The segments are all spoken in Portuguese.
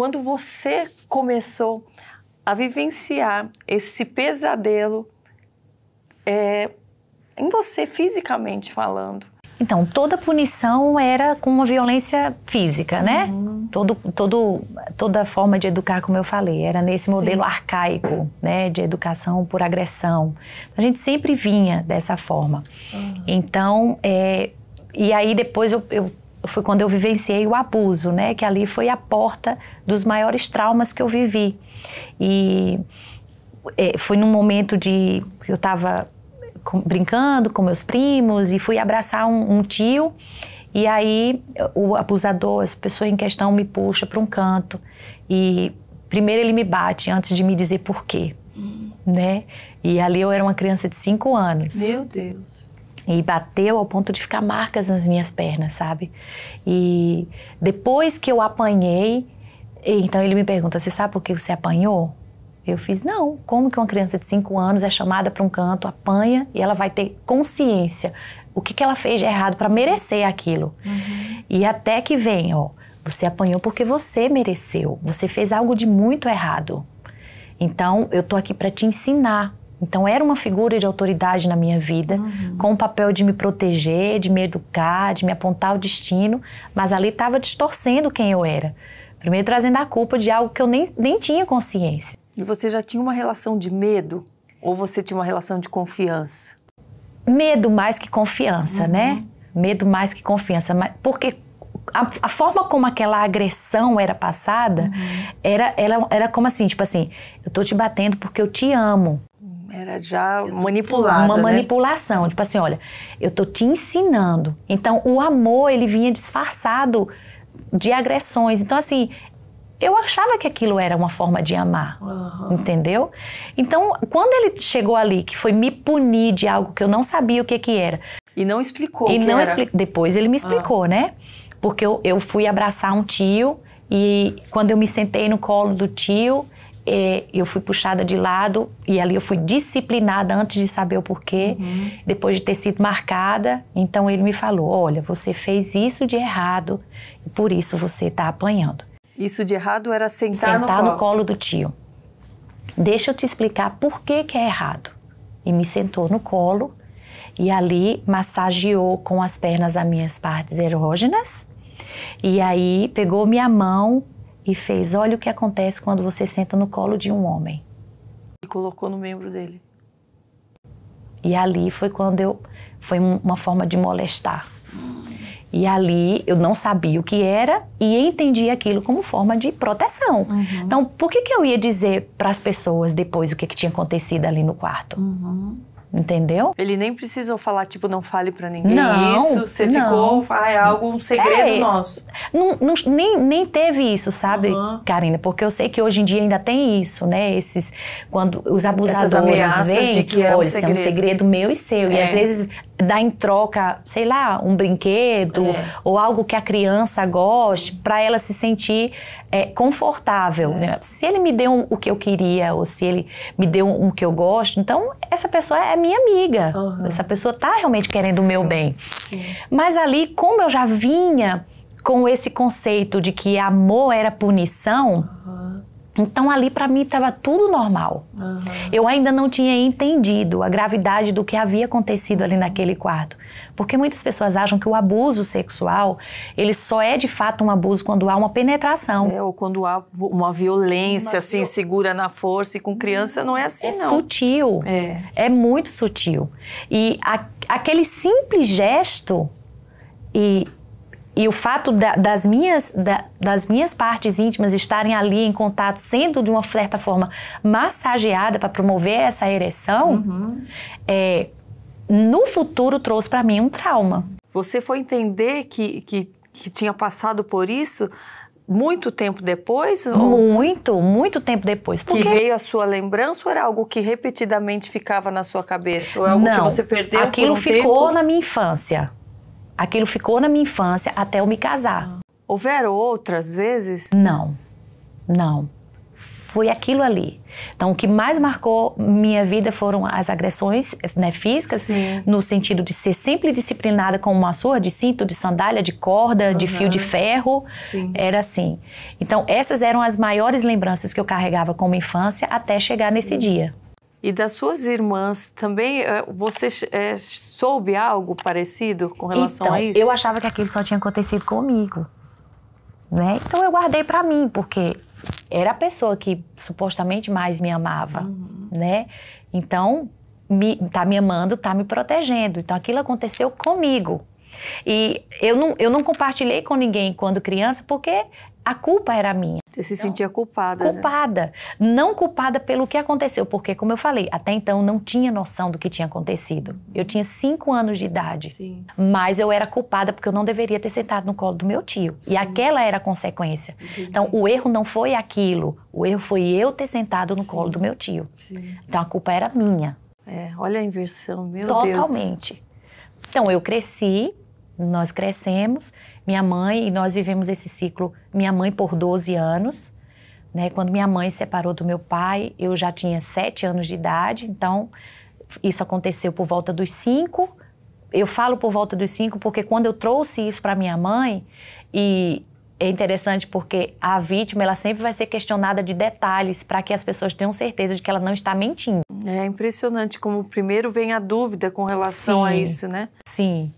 quando você começou a vivenciar esse pesadelo é, em você fisicamente falando? Então, toda punição era com uma violência física, né? Uhum. Todo, todo, toda forma de educar, como eu falei, era nesse modelo Sim. arcaico, né? De educação por agressão. A gente sempre vinha dessa forma. Uhum. Então, é, e aí depois eu, eu foi quando eu vivenciei o abuso, né? Que ali foi a porta dos maiores traumas que eu vivi. E é, foi num momento de eu estava brincando com meus primos e fui abraçar um, um tio e aí o abusador, essa pessoa em questão, me puxa para um canto e primeiro ele me bate antes de me dizer por quê, hum. né? E ali eu era uma criança de cinco anos. Meu Deus. E bateu ao ponto de ficar marcas nas minhas pernas, sabe? E depois que eu apanhei, então ele me pergunta: Você sabe por que você apanhou? Eu fiz: Não, como que uma criança de 5 anos é chamada para um canto, apanha e ela vai ter consciência? O que, que ela fez de errado para merecer aquilo? Uhum. E até que vem, ó, você apanhou porque você mereceu, você fez algo de muito errado. Então eu tô aqui para te ensinar então era uma figura de autoridade na minha vida, uhum. com o papel de me proteger, de me educar, de me apontar o destino, mas ali estava distorcendo quem eu era. Primeiro trazendo a culpa de algo que eu nem, nem tinha consciência. E você já tinha uma relação de medo ou você tinha uma relação de confiança? Medo mais que confiança, né? uhum. né? Medo mais que confiança, porque a, a, forma como aquela agressão era passada uhum. era, era, era como assim, tipo assim, eu tô te batendo porque eu te amo. Era já manipulado. Uma né? manipulação, tipo assim, olha, eu tô te ensinando. Então o amor ele vinha disfarçado de agressões. Então assim, eu achava que aquilo era uma forma de amar, uhum. entendeu? Então, quando ele chegou ali, que foi me punir de algo que eu não sabia o que que era. E não explicou. E não Depois ele me ah. explicou, uhum. né? Porque eu, eu fui abraçar um tio e quando eu me sentei no colo do tio, é, eu fui puxada de lado e ali eu fui disciplinada antes de saber o porquê, uhum. depois de ter sido marcada. Então ele me falou: olha, você fez isso de errado e por isso você está apanhando. Isso de errado era sentar, sentar no, colo. no colo do tio. Deixa eu te explicar por que, que é errado. E me sentou no colo e ali massageou com as pernas as minhas partes erógenas. E aí pegou minha mão e fez: Olha o que acontece quando você senta no colo de um homem. E colocou no membro dele. E ali foi quando eu. Foi uma forma de molestar. Hum. E ali eu não sabia o que era e entendi aquilo como forma de proteção. Uhum. Então, por que, que eu ia dizer para as pessoas depois o que, que tinha acontecido ali no quarto? Uhum entendeu? Ele nem precisou falar, tipo, não fale para ninguém não, isso. Você não. ficou, ah, é algo, um segredo é, nosso. Não, não, nem, nem teve isso, sabe, uhum. Karina? Porque eu sei que hoje em dia ainda tem isso, né? Esses, quando os abusadores vêm, que é olha, é um segredo. é um segredo meu e seu. É. E às é. vezes dar em troca, sei lá, um brinquedo é. ou algo que a criança goste, para ela se sentir é, confortável. Né? É. Né? Se ele me deu um, o que eu queria ou se ele me deu um, um, que eu gosto, então essa pessoa é minha amiga. Uhum. Essa pessoa está realmente querendo o meu bem. Sim. Mas ali, como eu já vinha com esse conceito de que amor era punição, uhum. Então ali para mim estava tudo normal. Uhum. Eu ainda não tinha entendido a gravidade do que havia acontecido ali naquele quarto, porque muitas pessoas acham que o abuso sexual ele só é de fato um abuso quando há uma penetração. É, ou quando há uma violência uma assim viol... segura na força e com criança não é assim é não. Sutil. É. é muito sutil. E a, aquele simples gesto e e o fato da, das, minhas, da, das minhas partes íntimas estarem ali em contato, sendo de uma certa forma massageada para promover essa ereção, uhum. é, no futuro trouxe para mim um trauma. Você foi entender que, que, que tinha passado por isso muito tempo depois? Ou... Muito, muito tempo depois. Porque... Que veio a sua lembrança ou era algo que repetidamente ficava na sua cabeça? Ou é algo Não, que você perdeu? Aquilo um ficou tempo? na minha infância. Aquilo ficou na minha infância até eu me casar. Houveram outras vezes? Não, não. Foi aquilo ali. Então, o que mais marcou minha vida foram as agressões né, físicas, Sim. no sentido de ser sempre disciplinada com uma surra de cinto, de sandália, de corda, uhum. de fio de ferro. Sim. Era assim. Então, essas eram as maiores lembranças que eu carregava como infância até chegar Sim. nesse dia e das suas irmãs também, eh, você é, soube algo parecido com relação então, a isso? Eu achava que aquilo só tinha acontecido comigo, né? Então eu guardei para mim, porque era a pessoa que supostamente mais me amava, uhum. né? Então, me, tá me amando, tá me protegendo. Então aquilo aconteceu comigo. E eu não, eu não compartilhei com ninguém quando criança, porque a culpa era minha. Você se então, sentia culpada. Né? Culpada. Né? Não culpada pelo que aconteceu, porque, como eu falei, até então não tinha noção do que tinha acontecido. Eu tinha cinco anos de idade. Sim. Mas eu era culpada porque eu não deveria ter sentado no colo do meu tio. Sim. E aquela era a consequência. Entendi. Então, o erro não foi aquilo. O erro foi eu ter sentado no Sim. colo do meu tio. Sim. Então, a culpa era minha. É, olha a inversão, meu Totalmente. Deus. Totalmente. Então, eu cresci, nós crescemos, minha mãe, e nós vivemos esse ciclo, minha mãe por 12 anos. Né? Quando minha mãe se separou do meu pai, eu já tinha 7 anos de idade, então isso aconteceu por volta dos 5. Eu falo por volta dos 5 porque quando eu trouxe isso para minha mãe, e é interessante porque a vítima ela sempre vai ser questionada de detalhes para que as pessoas tenham certeza de que ela não está mentindo. É impressionante como primeiro vem a dúvida com relação Sim. a isso, né? Sim.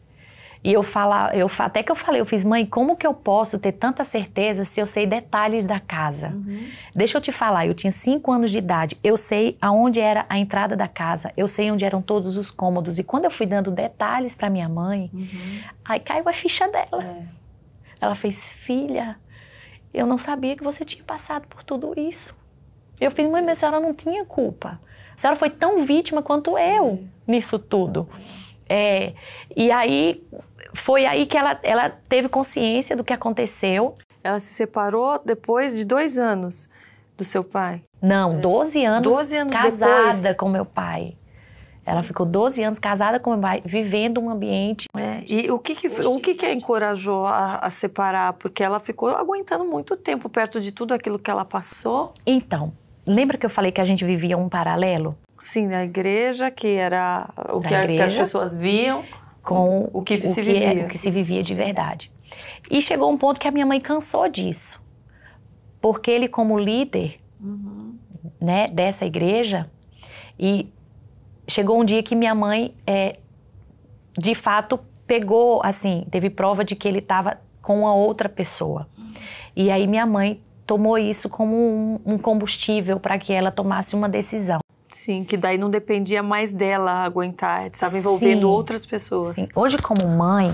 E eu fala eu até que eu falei, eu fiz, mãe, como que eu posso ter tanta certeza se eu sei detalhes da casa? Uhum. Deixa eu te falar, eu tinha cinco anos de idade, eu sei aonde era a entrada da casa, eu sei onde eram todos os cômodos. E quando eu fui dando detalhes para minha mãe, uhum. aí caiu a ficha dela. É. Ela fez, filha, eu não sabia que você tinha passado por tudo isso. Eu fiz, mãe, mas a senhora não tinha culpa. A senhora foi tão vítima quanto eu é. nisso tudo. É, e aí foi aí que ela, ela teve consciência do que aconteceu. Ela se separou depois de dois anos do seu pai? Não, 12 é. anos, 12 anos casada depois. com meu pai. Ela ficou 12 anos casada com meu pai, vivendo um ambiente. É, e o que, que o que, que a encorajou a, a, separar? Porque ela ficou aguentando muito tempo perto de tudo aquilo que ela passou. Então, lembra que eu falei que a gente vivia um paralelo? Sim, na igreja, que era o que, igreja, que, as pessoas viam com o que, o se, que, é vivia. É, o que se vivia de verdade. E chegou um ponto que a minha mãe cansou disso, porque ele, como líder uhum. né, dessa igreja, e chegou um dia que minha mãe, é, de fato, pegou, assim, teve prova de que ele estava com uma outra pessoa. Uhum. E aí minha mãe tomou isso como um, um combustível para que ela tomasse uma decisão. Sim, que daí não dependia mais dela aguentar, estava envolvendo sim, outras pessoas. Sim. Hoje, como mãe,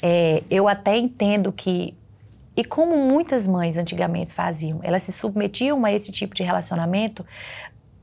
é, eu até entendo que, e como muitas mães antigamente faziam, elas se submetiam a esse tipo de relacionamento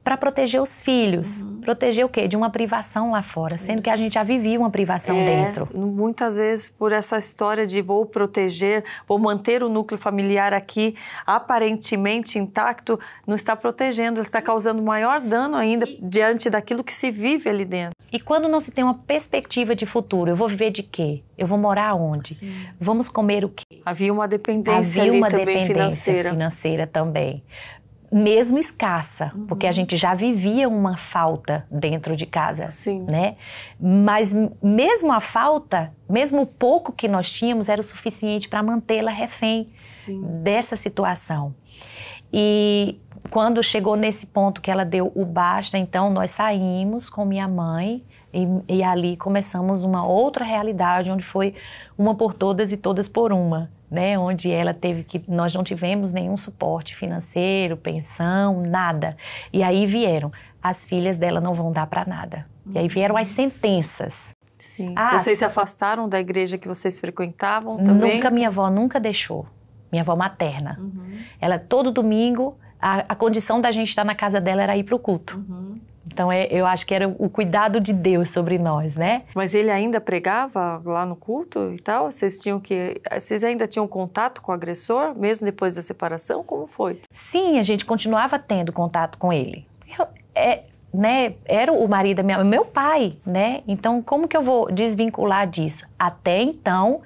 para proteger os filhos. Uhum. Proteger o quê? De uma privação lá fora, sendo que a gente já vivia uma privação é, dentro. Muitas vezes, por essa história de vou proteger, vou manter o núcleo familiar aqui aparentemente intacto, não está protegendo, está causando maior dano ainda e, diante daquilo que se vive ali dentro. E quando não se tem uma perspectiva de futuro, eu vou viver de quê? Eu vou morar onde? Sim. Vamos comer o quê? Havia uma dependência Havia uma dependência financeira. financeira também mesmo escassa, uhum. porque a gente já vivia uma falta dentro de casa, Sim. né? Mas mesmo a falta, mesmo o pouco que nós tínhamos era o suficiente para mantê-la refém Sim. dessa situação. E quando chegou nesse ponto que ela deu o basta, então nós saímos com minha mãe e, e ali começamos uma outra realidade onde foi uma por todas e todas por uma né, onde ela teve que nós não tivemos nenhum suporte financeiro, pensão, nada. E aí vieram as filhas dela não vão dar para nada. E aí vieram as sentenças. Sim. Ah, as... Vocês se afastaram da igreja que vocês frequentavam também? Nunca minha avó nunca deixou. Minha avó materna. Uhum. Ela todo domingo a, a, condição da gente estar na casa dela era ir para o culto. Uhum. Então é, eu acho que era o cuidado de Deus sobre nós, né? Mas ele ainda pregava lá no culto e tal? Vocês tinham que vocês ainda tinham contato com o agressor mesmo depois da separação? Como foi? Sim, a gente continuava tendo contato com ele. Eu, é, né, era o marido da minha meu pai, né? Então como que eu vou desvincular disso? Até então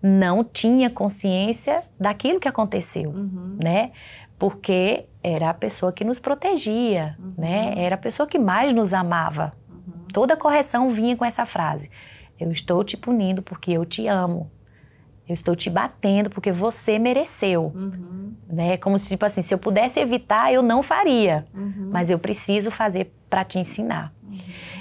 não tinha consciência daquilo que aconteceu, uhum. né? Porque era a pessoa que nos protegia, uhum. né? Era a pessoa que mais nos amava. Uhum. Toda correção vinha com essa frase: Eu estou te punindo porque eu te amo. Eu estou te batendo porque você mereceu. Uhum. Né? Como se, tipo assim, se eu pudesse evitar, eu não faria. Uhum. Mas eu preciso fazer para te ensinar. Uhum.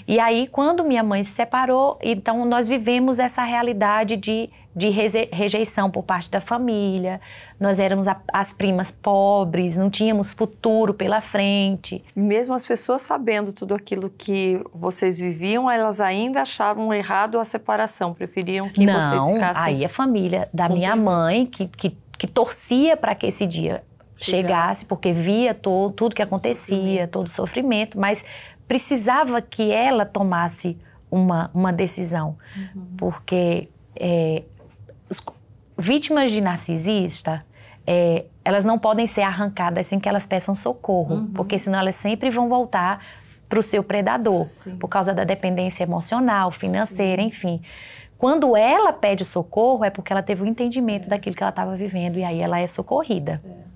E aí, quando minha mãe se separou, então nós vivemos essa realidade de de rejeição por parte da família, nós éramos a, as primas pobres, não tínhamos futuro pela frente. Mesmo as pessoas sabendo tudo aquilo que vocês viviam, elas ainda achavam errado a separação, preferiam que não, vocês ficassem. Aí a família da minha mãe, que, que, que torcia para que esse dia chegasse, chegasse porque via to, tudo que acontecia, sofrimento. todo o sofrimento, mas precisava que ela tomasse uma, uma decisão, uhum. porque é, vítimas de narcisista, é, elas não podem ser arrancadas sem que elas peçam socorro, uhum. porque senão elas sempre vão voltar para o seu predador, Sim. por causa da dependência emocional, financeira, Sim. enfim. Quando ela pede socorro, é porque ela teve o um entendimento é. daquilo que ela estava vivendo e aí ela é socorrida. É.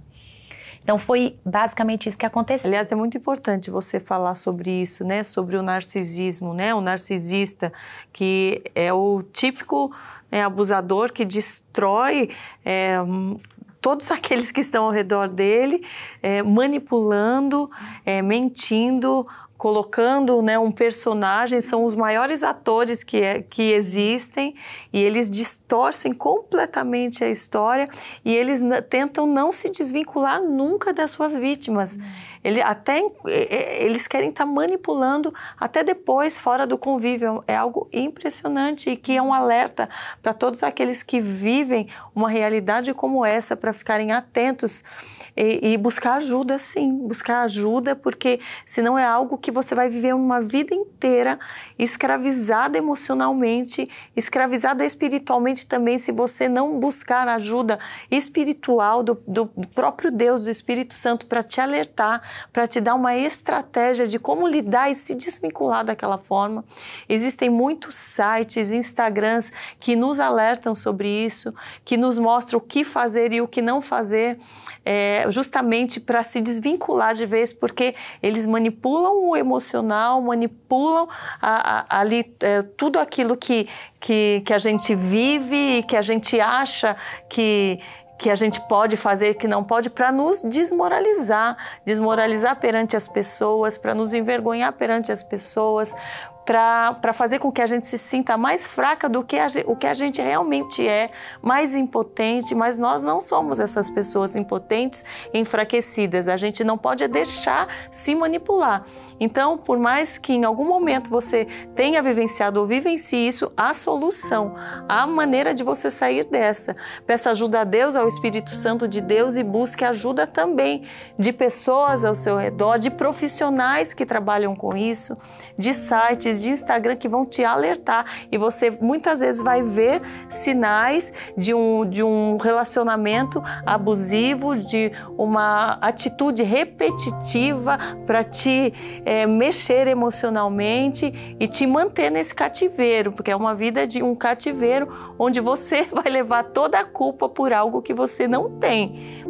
Então foi basicamente isso que aconteceu. Aliás, é muito importante você falar sobre isso, né? Sobre o narcisismo, né? O narcisista que é o típico né, abusador que destrói é, todos aqueles que estão ao redor dele, é, manipulando, é, mentindo, colocando né, um personagem, são os maiores atores que, é, que existem e eles distorcem completamente a história e eles tentam não se desvincular nunca das suas vítimas. Uhum. Ele até, eles querem estar tá manipulando até depois, fora do convívio. É algo impressionante e que é um alerta para todos aqueles que vivem uma realidade como essa, para ficarem atentos e, e buscar ajuda, sim. Buscar ajuda, porque senão é algo que você vai viver uma vida inteira escravizada emocionalmente, escravizada espiritualmente também, se você não buscar ajuda espiritual do, do próprio Deus, do Espírito Santo, para te alertar para te dar uma estratégia de como lidar e se desvincular daquela forma. Existem muitos sites, Instagrams que nos alertam sobre isso, que nos mostram o que fazer e o que não fazer, é, justamente para se desvincular de vez, porque eles manipulam o emocional, manipulam a, a, ali é, tudo aquilo que, que, que a gente vive e que a gente acha que que a gente pode fazer, que não pode, para nos desmoralizar desmoralizar perante as pessoas, para nos envergonhar perante as pessoas, para fazer com que a gente se sinta mais fraca do que a, o que a gente realmente é, mais impotente, mas nós não somos essas pessoas impotentes, enfraquecidas. A gente não pode deixar se manipular. Então, por mais que em algum momento você tenha vivenciado ou vivencie isso, há solução, há maneira de você sair dessa. Peça ajuda a Deus, ao Espírito Santo de Deus e busque ajuda também de pessoas ao seu redor, de profissionais que trabalham com isso, de sites perfis de Instagram que vão te alertar e você muitas vezes vai ver sinais de um, de um relacionamento abusivo, de uma atitude repetitiva para te é, mexer emocionalmente e te manter nesse cativeiro, porque é uma vida de um cativeiro onde você vai levar toda a culpa por algo que você não tem.